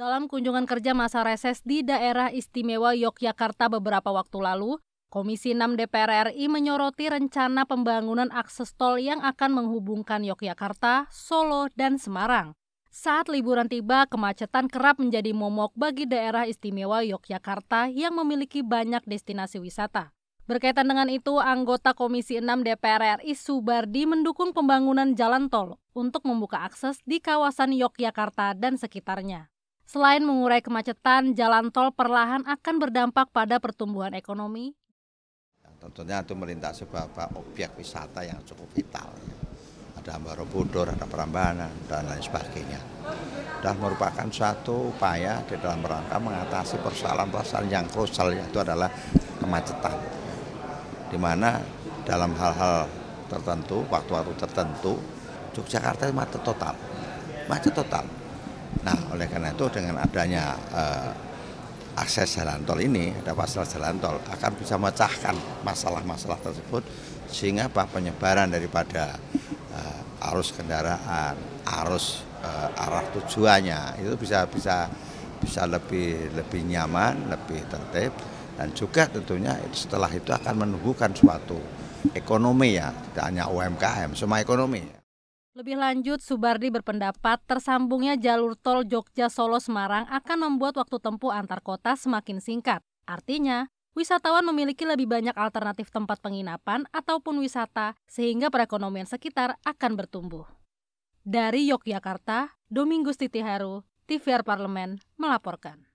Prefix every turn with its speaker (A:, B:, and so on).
A: Dalam kunjungan kerja masa reses di daerah istimewa Yogyakarta beberapa waktu lalu, Komisi 6 DPR RI menyoroti rencana pembangunan akses tol yang akan menghubungkan Yogyakarta, Solo, dan Semarang. Saat liburan tiba, kemacetan kerap menjadi momok bagi daerah istimewa Yogyakarta yang memiliki banyak destinasi wisata. Berkaitan dengan itu, anggota Komisi 6 DPR RI Subardi mendukung pembangunan jalan tol untuk membuka akses di kawasan Yogyakarta dan sekitarnya. Selain mengurai kemacetan, jalan tol perlahan akan berdampak pada pertumbuhan ekonomi.
B: Tentunya itu melintasi beberapa objek wisata yang cukup vital. Ada Borobudur, ada Perambanan dan lain sebagainya. Dan merupakan satu upaya di dalam rangka mengatasi persoalan-persoalan yang krusial yaitu adalah kemacetan. Di mana dalam hal-hal tertentu, waktu-waktu tertentu, Yogyakarta macet total. Macet total Nah, oleh karena itu dengan adanya uh, akses jalan tol ini, ada pasal jalan tol akan bisa memecahkan masalah-masalah tersebut sehingga apa penyebaran daripada uh, arus kendaraan, arus uh, arah tujuannya itu bisa bisa bisa lebih lebih nyaman, lebih tertib dan juga tentunya itu setelah itu akan menumbuhkan suatu ekonomi ya, tidak hanya UMKM, semua ekonomi.
A: Lebih lanjut, Subardi berpendapat tersambungnya jalur tol Jogja-Solo-Semarang akan membuat waktu tempuh antar kota semakin singkat. Artinya, wisatawan memiliki lebih banyak alternatif tempat penginapan ataupun wisata sehingga perekonomian sekitar akan bertumbuh. Dari Yogyakarta, Domingus Titiharu, TVR Parlemen melaporkan.